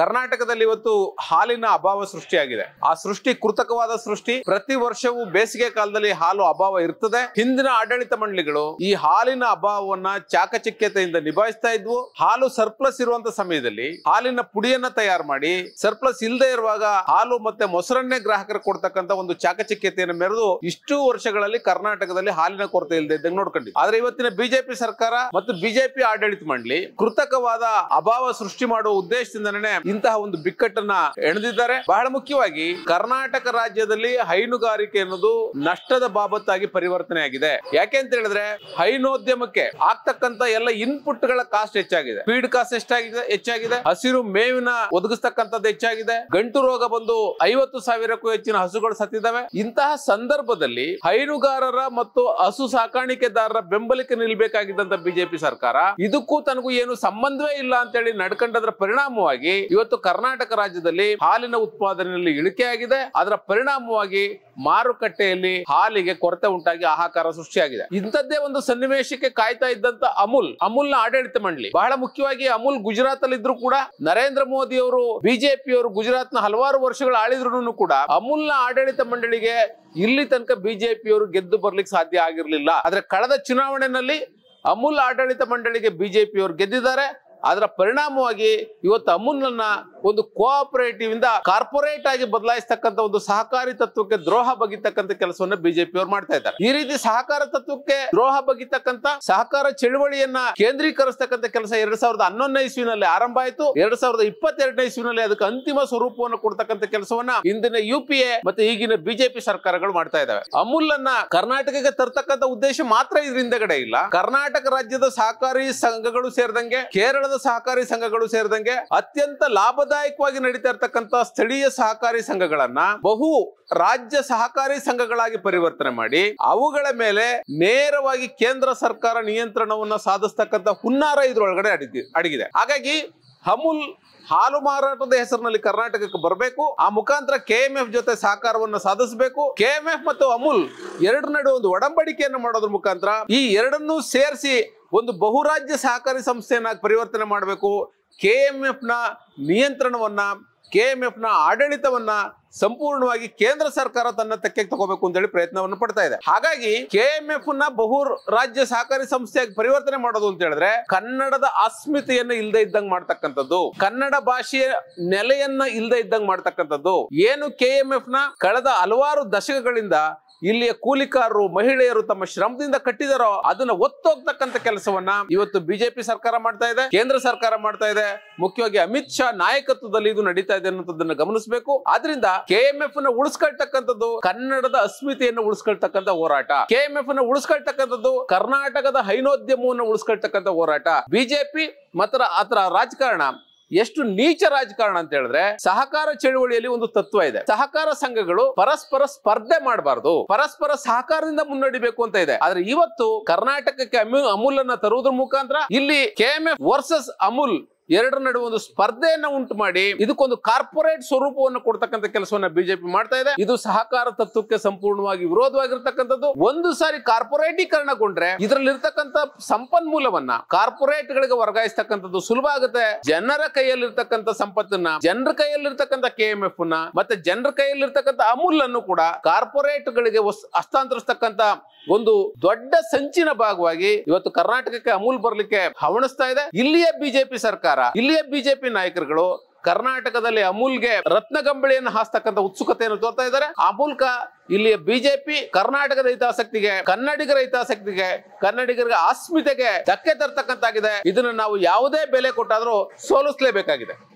ಕರ್ನಾಟಕದಲ್ಲಿ ಇವತ್ತು ಹಾಲಿನ ಅಭಾವ ಸೃಷ್ಟಿಯಾಗಿದೆ ಆ ಸೃಷ್ಟಿ ಕೃತಕವಾದ ಸೃಷ್ಟಿ ಪ್ರತಿ ವರ್ಷವೂ ಬೇಸಿಗೆ ಕಾಲದಲ್ಲಿ ಹಾಲು ಅಭಾವ ಇರ್ತದೆ ಹಿಂದಿನ ಆಡಳಿತ ಮಂಡಳಿಗಳು ಈ ಹಾಲಿನ ಅಭಾವವನ್ನ ಚಾಕಚಕ್ಯತೆಯಿಂದ ನಿಭಾಯಿಸ್ತಾ ಇದ್ವು ಹಾಲು ಸರ್ಪ್ಲಸ್ ಇರುವಂತ ಸಮಯದಲ್ಲಿ ಹಾಲಿನ ಪುಡಿಯನ್ನ ತಯಾರು ಮಾಡಿ ಸರ್ಪ್ಲಸ್ ಇಲ್ಲದೆ ಇರುವಾಗ ಹಾಲು ಮತ್ತೆ ಮೊಸರನ್ನೇ ಗ್ರಾಹಕರು ಕೊಡ್ತಕ್ಕಂತ ಒಂದು ಚಾಕಚಕ್ಯತೆಯನ್ನು ಮೆರೆದು ಇಷ್ಟು ವರ್ಷಗಳಲ್ಲಿ ಕರ್ನಾಟಕದಲ್ಲಿ ಹಾಲಿನ ಕೊರತೆ ಇಲ್ಲದೆ ಇದ್ದಂಗೆ ನೋಡ್ಕೊಂಡಿದ್ವಿ ಆದ್ರೆ ಇವತ್ತಿನ ಬಿಜೆಪಿ ಸರ್ಕಾರ ಮತ್ತು ಬಿಜೆಪಿ ಆಡಳಿತ ಮಂಡಳಿ ಕೃತಕವಾದ ಅಭಾವ ಸೃಷ್ಟಿ ಮಾಡುವ ಉದ್ದೇಶದಿಂದನೇ ಇಂತಹ ಒಂದು ಬಿಕ್ಕಟ್ಟನ್ನ ಎಣೆದಿದ್ದಾರೆ ಬಹಳ ಮುಖ್ಯವಾಗಿ ಕರ್ನಾಟಕ ರಾಜ್ಯದಲ್ಲಿ ಹೈನುಗಾರಿಕೆ ಅನ್ನೋದು ನಷ್ಟದ ಬಾಬತ್ತಾಗಿ ಪರಿವರ್ತನೆ ಆಗಿದೆ ಯಾಕೆ ಅಂತ ಹೇಳಿದ್ರೆ ಹೈನೋದ್ಯಮಕ್ಕೆ ಆಗ್ತಕ್ಕಂತ ಎಲ್ಲ ಇನ್ಪುಟ್ ಗಳ ಕಾಸ್ಟ್ ಹೆಚ್ಚಾಗಿದೆ ಫೀಡ್ ಕಾಸ್ಟ್ ಎಷ್ಟಾಗಿದೆ ಹೆಚ್ಚಾಗಿದೆ ಹಸಿರು ಮೇವಿನ ಒದಗಿಸ್ತಕ್ಕಂಥದ್ದು ಹೆಚ್ಚಾಗಿದೆ ಗಂಟು ರೋಗ ಬಂದು ಐವತ್ತು ಸಾವಿರಕ್ಕೂ ಹೆಚ್ಚಿನ ಹಸುಗಳು ಸತ್ತಿದ್ದಾವೆ ಇಂತಹ ಸಂದರ್ಭದಲ್ಲಿ ಹೈನುಗಾರರ ಮತ್ತು ಹಸು ಸಾಕಾಣಿಕೆದಾರರ ಬೆಂಬಲಕ್ಕೆ ನಿಲ್ಬೇಕಾಗಿದ್ದಂತ ಬಿಜೆಪಿ ಸರ್ಕಾರ ಇದಕ್ಕೂ ತನಗೂ ಏನು ಸಂಬಂಧವೇ ಇಲ್ಲ ಅಂತ ಹೇಳಿ ನಡ್ಕೊಂಡದ್ರ ಪರಿಣಾಮವಾಗಿ ಇವತ್ತು ಕರ್ನಾಟಕ ರಾಜ್ಯದಲ್ಲಿ ಹಾಲಿನ ಉತ್ಪಾದನೆಯಲ್ಲಿ ಇಳಿಕೆಯಾಗಿದೆ ಅದರ ಪರಿಣಾಮವಾಗಿ ಮಾರುಕಟ್ಟೆಯಲ್ಲಿ ಹಾಲಿಗೆ ಕೊರತೆ ಉಂಟಾಗಿ ಆಹಾಕಾರ ಸೃಷ್ಟಿಯಾಗಿದೆ ಇಂಥದ್ದೇ ಒಂದು ಸನ್ನಿವೇಶಕ್ಕೆ ಕಾಯ್ತಾ ಇದ್ದಂತ ಅಮುಲ್ ಅಮೂಲ್ನ ಆಡಳಿತ ಮಂಡಳಿ ಬಹಳ ಮುಖ್ಯವಾಗಿ ಅಮುಲ್ ಗುಜರಾತ್ ಅಲ್ಲಿ ಇದ್ರು ಕೂಡ ನರೇಂದ್ರ ಮೋದಿ ಅವರು ಬಿಜೆಪಿಯವರು ಗುಜರಾತ್ ನ ಹಲವಾರು ವರ್ಷಗಳು ಆಳಿದ್ರು ಕೂಡ ಅಮೂಲ್ನ ಆಡಳಿತ ಮಂಡಳಿಗೆ ಇಲ್ಲಿ ತನಕ ಬಿಜೆಪಿಯವರು ಗೆದ್ದು ಬರ್ಲಿಕ್ಕೆ ಸಾಧ್ಯ ಆಗಿರಲಿಲ್ಲ ಆದ್ರೆ ಕಳೆದ ಚುನಾವಣೆಯಲ್ಲಿ ಅಮುಲ್ ಆಡಳಿತ ಮಂಡಳಿಗೆ ಬಿಜೆಪಿಯವರು ಗೆದ್ದಿದ್ದಾರೆ ಅದರ ಪರಿಣಾಮವಾಗಿ ಇವತ್ತು ಅಮೂಲ್ನ ಒಂದು ಕೋಆಪರೇಟಿವ್ ಇಂದ ಕಾರ್ಪೊರೇಟ್ ಆಗಿ ಬದಲಾಯಿಸ್ತಕ್ಕಂಥ ಒಂದು ಸಹಕಾರಿ ತತ್ವಕ್ಕೆ ದ್ರೋಹ ಬಗಿತಕ್ಕಂಥ ಕೆಲಸವನ್ನ ಬಿಜೆಪಿ ಅವರು ಮಾಡ್ತಾ ಇದ್ದಾರೆ ಈ ರೀತಿ ಸಹಕಾರ ತತ್ವಕ್ಕೆ ದ್ರೋಹ ಬಗಿತಕ್ಕಂಥ ಸಹಕಾರ ಚಳವಳಿಯನ್ನ ಕೇಂದ್ರೀಕರಿಸತಕ್ಕಂಥ ಕೆಲಸ ಎರಡ್ ಸಾವಿರದ ಹನ್ನೊಂದನೇ ಇಸ್ವಿನಲ್ಲಿ ಆರಂಭ ಆಯಿತು ಎರಡ್ ಸಾವಿರದ ಇಪ್ಪತ್ತೆರಡನೇ ಇಸ್ವಿನಲ್ಲಿ ಅದಕ್ಕೆ ಅಂತಿಮ ಸ್ವರೂಪವನ್ನು ಕೊಡ್ತಕ್ಕಂಥ ಕೆಲಸವನ್ನ ಇಂದಿನ ಯುಪಿಎ ಮತ್ತೆ ಈಗಿನ ಬಿಜೆಪಿ ಸರ್ಕಾರಗಳು ಮಾಡ್ತಾ ಇದ್ದಾವೆ ಅಮೂಲ್ ಅನ್ನ ಕರ್ನಾಟಕಕ್ಕೆ ತರ್ತಕ್ಕಂಥ ಉದ್ದೇಶ ಮಾತ್ರ ಇದರಿಂದ ಇಲ್ಲ ಕರ್ನಾಟಕ ರಾಜ್ಯದ ಸಹಕಾರಿ ಸಂಘಗಳು ಸೇರಿದಂಗೆ ಕೇರಳದ ಸಹಕಾರಿ ಸಂಘಗಳು ಸೇರಿದಂಗೆ ಅತ್ಯಂತ ಲಾಭದಾಯಕವಾಗಿ ನಡೀತಾ ಇರತಕ್ಕಂತ ಸ್ಥಳೀಯ ಸಹಕಾರಿ ಸಂಘಗಳನ್ನ ಬಹು ರಾಜ್ಯ ಸಹಕಾರಿ ಸಂಘಗಳಾಗಿ ಪರಿವರ್ತನೆ ಮಾಡಿ ಅವುಗಳ ಮೇಲೆ ನೇರವಾಗಿ ಕೇಂದ್ರ ಸರ್ಕಾರ ನಿಯಂತ್ರಣವನ್ನ ಸಾಧಿಸ್ತಕ್ಕಂಥ ಹುನ್ನಾರ ಇದ್ರೊಳಗಡೆ ಅಡಗಿದೆ ಹಾಗಾಗಿ ಅಮುಲ್ ಹಾಲು ಮಾರಾಟದ ಹೆಸರಿನಲ್ಲಿ ಕರ್ನಾಟಕಕ್ಕೆ ಬರಬೇಕು ಆ ಮುಖಾಂತರ ಕೆಎಂಎಫ್ ಜೊತೆ ಸಹಕಾರವನ್ನು ಸಾಧಿಸಬೇಕು ಕೆಎಂಎಫ್ ಮತ್ತು ಅಮುಲ್ ಎರಡರ ನಡುವೆ ಒಂದು ಒಡಂಬಡಿಕೆಯನ್ನು ಮಾಡೋದ್ರ ಮುಖಾಂತರ ಈ ಎರಡನ್ನೂ ಸೇರಿಸಿ ಒಂದು ಬಹುರಾಜ್ಯ ಸಹಕಾರಿ ಸಂಸ್ಥೆಯನ್ನಾಗಿ ಪರಿವರ್ತನೆ ಮಾಡಬೇಕು ಕೆಎಂಎಫ್ನ ನಿಯಂತ್ರಣವನ್ನ ಕೆಎಂಎಫ್ನ ಆಡಳಿತವನ್ನ ಸಂಪೂರ್ಣವಾಗಿ ಕೇಂದ್ರ ಸರ್ಕಾರ ತನ್ನ ತೆಕ್ಕೆಗೆ ತಗೋಬೇಕು ಅಂತ ಹೇಳಿ ಪ್ರಯತ್ನವನ್ನು ಪಡ್ತಾ ಇದೆ ಹಾಗಾಗಿ ಕೆಎಂಎಫ್ ನ ಬಹು ರಾಜ್ಯ ಸಹಕಾರಿ ಸಂಸ್ಥೆಯಾಗಿ ಪರಿವರ್ತನೆ ಮಾಡೋದು ಅಂತ ಹೇಳಿದ್ರೆ ಕನ್ನಡದ ಅಸ್ಮಿತೆಯನ್ನ ಇಲ್ಲದೆ ಇದ್ದಂಗೆ ಮಾಡ್ತಕ್ಕಂಥದ್ದು ಕನ್ನಡ ಭಾಷೆಯ ನೆಲೆಯನ್ನ ಇಲ್ಲದೆ ಇದ್ದಂಗೆ ಮಾಡ್ತಕ್ಕಂಥದ್ದು ಏನು ಕೆಎಂಎಫ್ ನ ಕಳೆದ ಹಲವಾರು ದಶಕಗಳಿಂದ ಇಲ್ಲಿಯ ಕೂಲಿಕಾರರು ಮಹಿಳೆಯರು ತಮ್ಮ ಶ್ರಮದಿಂದ ಕಟ್ಟಿದಾರೋ ಅದನ್ನ ಒತ್ತೋಗ್ತಕ್ಕಂಥ ಕೆಲಸವನ್ನ ಇವತ್ತು ಬಿಜೆಪಿ ಸರ್ಕಾರ ಮಾಡ್ತಾ ಇದೆ ಕೇಂದ್ರ ಸರ್ಕಾರ ಮಾಡ್ತಾ ಇದೆ ಮುಖ್ಯವಾಗಿ ಅಮಿತ್ ಶಾ ನಾಯಕತ್ವದಲ್ಲಿ ಇದು ನಡೀತಾ ಇದೆ ಅನ್ನೋದನ್ನ ಗಮನಿಸಬೇಕು ಆದ್ರಿಂದ ಕೆಎಂಎಫ್ ನ ಉಳಿಸ್ಕೊಳ್ತಕ್ಕಂಥದ್ದು ಕನ್ನಡದ ಅಸ್ಮಿತೆಯನ್ನು ಉಳಿಸ್ಕೊಳ್ತಕ್ಕಂಥ ಹೋರಾಟ ಕೆಎಂಎಫ್ ನ ಉಳಿಸ್ಕೊಳ್ತಕ್ಕಂಥದ್ದು ಕರ್ನಾಟಕದ ಹೈನೋದ್ಯಮವನ್ನು ಉಳಿಸ್ಕೊಳ್ತಕ್ಕಂಥ ಹೋರಾಟ ಬಿಜೆಪಿ ಮಾತ್ರ ಅದರ ರಾಜಕಾರಣ ಎಷ್ಟು ನೀಚ ರಾಜಕಾರಣ ಅಂತ ಹೇಳಿದ್ರೆ ಸಹಕಾರ ಚಳುವಳಿಯಲ್ಲಿ ಒಂದು ತತ್ವ ಇದೆ ಸಹಕಾರ ಸಂಘಗಳು ಪರಸ್ಪರ ಸ್ಪರ್ಧೆ ಮಾಡಬಾರದು ಪರಸ್ಪರ ಸಹಕಾರದಿಂದ ಮುನ್ನಡಿಬೇಕು ಅಂತ ಇದೆ ಆದ್ರೆ ಇವತ್ತು ಕರ್ನಾಟಕಕ್ಕೆ ಅಮೂಲ್ ಅನ್ನ ತರುವುದ್ರ ಮುಖಾಂತರ ಇಲ್ಲಿ ಕೆಎಂಎಫ್ ವರ್ಸಸ್ ಅಮೂಲ್ ಎರಡರ ನಡುವೆ ಒಂದು ಸ್ಪರ್ಧೆಯನ್ನ ಉಂಟು ಮಾಡಿ ಇದಕ್ಕೊಂದು ಕಾರ್ಪೊರೇಟ್ ಸ್ವರೂಪವನ್ನು ಕೊಡ್ತಕ್ಕಂಥ ಕೆಲಸವನ್ನ ಬಿಜೆಪಿ ಮಾಡ್ತಾ ಇದೆ ಇದು ಸಹಕಾರ ತತ್ವಕ್ಕೆ ಸಂಪೂರ್ಣವಾಗಿ ವಿರೋಧವಾಗಿರ್ತಕ್ಕಂಥದ್ದು ಒಂದು ಸಾರಿ ಕಾರ್ಪೊರೇಟೀಕರಣಗೊಂಡ್ರೆ ಇದರಲ್ಲಿರ್ತಕ್ಕಂಥ ಸಂಪನ್ಮೂಲವನ್ನ ಕಾರ್ಪೊರೇಟ್ ಗಳಿಗೆ ವರ್ಗಾಯಿಸ್ತಕ್ಕಂಥದ್ದು ಸುಲಭ ಆಗುತ್ತೆ ಜನರ ಕೈಯಲ್ಲಿರ್ತಕ್ಕಂಥ ಸಂಪತ್ತನ್ನ ಜನರ ಕೈಯಲ್ಲಿರ್ತಕ್ಕಂಥ ಕೆ ಎಂ ಎಫ್ ನ ಮತ್ತೆ ಜನರ ಕೈಯಲ್ಲಿರ್ತಕ್ಕಂಥ ಅಮೂಲ್ ಅನ್ನು ಕೂಡ ಕಾರ್ಪೊರೇಟ್ ಗಳಿಗೆ ಹಸ್ತಾಂತರಿಸ್ತಕ್ಕಂಥ ಒಂದು ದೊಡ್ಡ ಸಂಚಿನ ಭಾಗವಾಗಿ ಇವತ್ತು ಕರ್ನಾಟಕಕ್ಕೆ ಅಮೂಲ್ ಬರ್ಲಿಕ್ಕೆ ಹವಣಿಸ್ತಾ ಇದೆ ಇಲ್ಲಿಯೇ ಬಿಜೆಪಿ ಸರ್ಕಾರ ಇಲ್ಲಿಯ ಬಿಜೆಪಿ ನಾಯಕರುಗಳು ಕರ್ನಾಟಕದಲ್ಲಿ ಅಮೂಲ್ಗೆ ರತ್ನಗಂಬಳಿಯನ್ನು ಹಾಸ್ತಕ್ಕಂಥ ಉತ್ಸುಕತೆಯನ್ನು ತೋರ್ತಾ ಇದ್ದಾರೆ ಆ ಮೂಲಕ ಇಲ್ಲಿಯ ಬಿಜೆಪಿ ಕರ್ನಾಟಕದ ಹಿತಾಸಕ್ತಿಗೆ ಕನ್ನಡಿಗರ ಹಿತಾಸಕ್ತಿಗೆ ಕನ್ನಡಿಗರಿಗೆ ಅಸ್ಮಿತೆಗೆ ಧಕ್ಕೆ ತರ್ತಕ್ಕಂತಾಗಿದೆ ಇದನ್ನು ನಾವು ಯಾವುದೇ ಬೆಲೆ ಕೊಟ್ಟಾದ್ರೂ ಸೋಲಿಸಲೇಬೇಕಾಗಿದೆ